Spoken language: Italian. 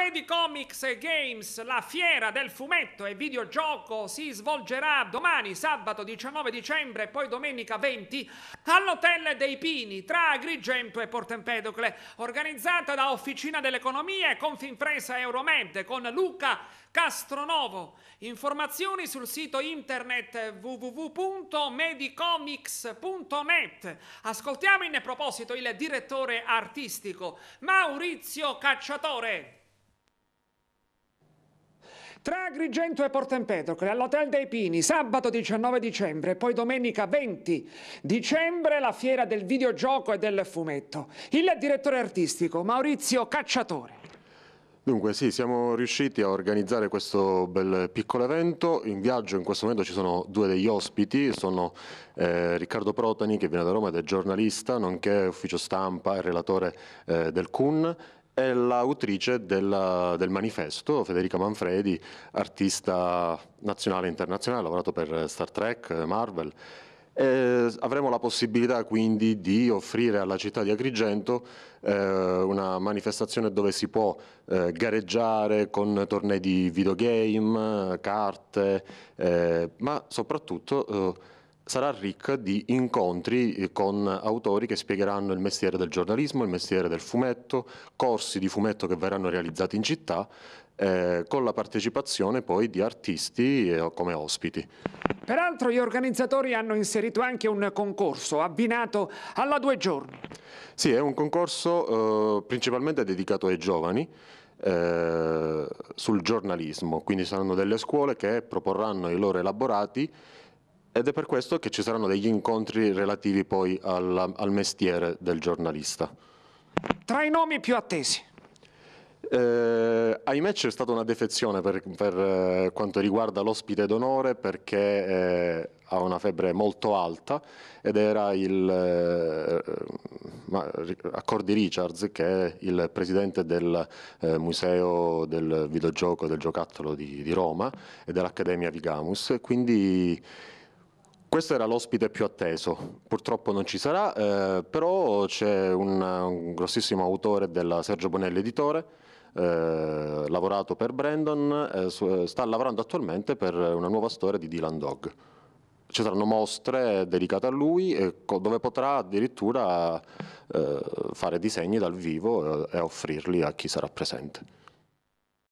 Comedy Comics Games, la fiera del fumetto e videogioco, si svolgerà domani, sabato 19 dicembre e poi domenica 20 all'Hotel dei Pini tra Agrigento e Empedocle, organizzata da Officina dell'Economia e Confimpresa Euromed con Luca Castronovo. Informazioni sul sito internet www.medicomics.net. Ascoltiamo in proposito il direttore artistico Maurizio Cacciatore. Tra Agrigento e Portempedocle, all'Hotel dei Pini, sabato 19 dicembre e poi domenica 20 dicembre, la fiera del videogioco e del fumetto. Il direttore artistico Maurizio Cacciatore. Dunque sì, siamo riusciti a organizzare questo bel piccolo evento, in viaggio in questo momento ci sono due degli ospiti, sono eh, Riccardo Protani che viene da Roma ed è giornalista, nonché ufficio stampa e relatore eh, del CUN è l'autrice del, del, manifesto, Federica Manfredi, artista nazionale e internazionale, ha lavorato per Star Trek, Marvel. E avremo la possibilità quindi di offrire alla città di Agrigento eh, una manifestazione dove si può eh, gareggiare con tornei di videogame, carte, eh, ma soprattutto eh, sarà ricca di incontri eh, con autori che spiegheranno il mestiere del giornalismo, il mestiere del fumetto, corsi di fumetto che verranno realizzati in città, eh, con la partecipazione poi di artisti eh, come ospiti. Peraltro gli organizzatori hanno inserito anche un concorso abbinato alla due giorni. Sì, è un concorso eh, principalmente dedicato ai giovani, eh, sul giornalismo, quindi saranno delle scuole che proporranno i loro elaborati ed è per questo che ci saranno degli incontri relativi poi al, al mestiere del giornalista. Tra i nomi più attesi. Eh, ahimè c'è stata una defezione per, per eh, quanto riguarda l'ospite d'onore perché eh, ha una febbre molto alta ed era il eh, Accordi Richards che è il presidente del eh, museo del videogioco del giocattolo di, di Roma e dell'Accademia Vigamus quindi questo era l'ospite più atteso, purtroppo non ci sarà, eh, però c'è un, un, grossissimo autore della Sergio Bonelli Editore, eh, lavorato per Brandon, eh, su, sta lavorando attualmente per una nuova storia di Dylan Dog. Ci saranno mostre dedicate a lui dove potrà addirittura eh, fare disegni dal vivo eh, e offrirli a chi sarà presente.